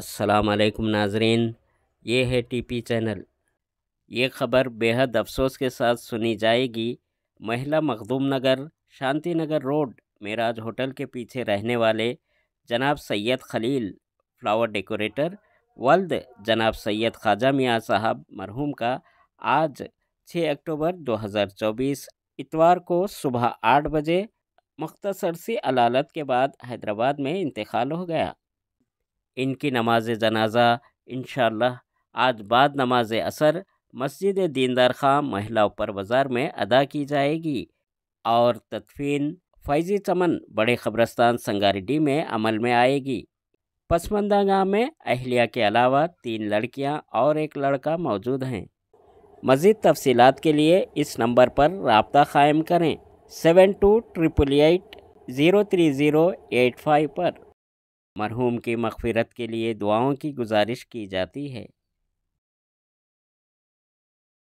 अस्सलाम नाजरीन ये है टीपी चैनल ये खबर बेहद अफसोस के साथ सुनी जाएगी महिला मखदूम नगर शांति नगर रोड मेराज होटल के पीछे रहने वाले जनाब सैयद खलील फ्लावर डेकोरेटर वल्द जनाब सैयद ख्वाजा मियाँ साहब मरहूम का आज 6 अक्टूबर 2024 इतवार को सुबह आठ बजे मख्तसर सी अलालत के बाद हैदराबाद में इंतकाल हो गया इनकी नमाज जनाजा इन आज बाद नमाज असर मस्जिद दीनदार खां महिला ऊपर बाज़ार में अदा की जाएगी और तदफीन फैज़ी चमन बड़े खबरस्तान संगारेड्डी में अमल में आएगी पसमंदा गाँव में अहलिया के अलावा तीन लड़कियाँ और एक लड़का मौजूद हैं मज़ीद तफसीत के लिए इस नंबर पर रबता क़ायम करें seven two triple eight zero three zero eight five पर मरहूम की मगफ़रत के लिए दुआओं की गुजारिश की जाती है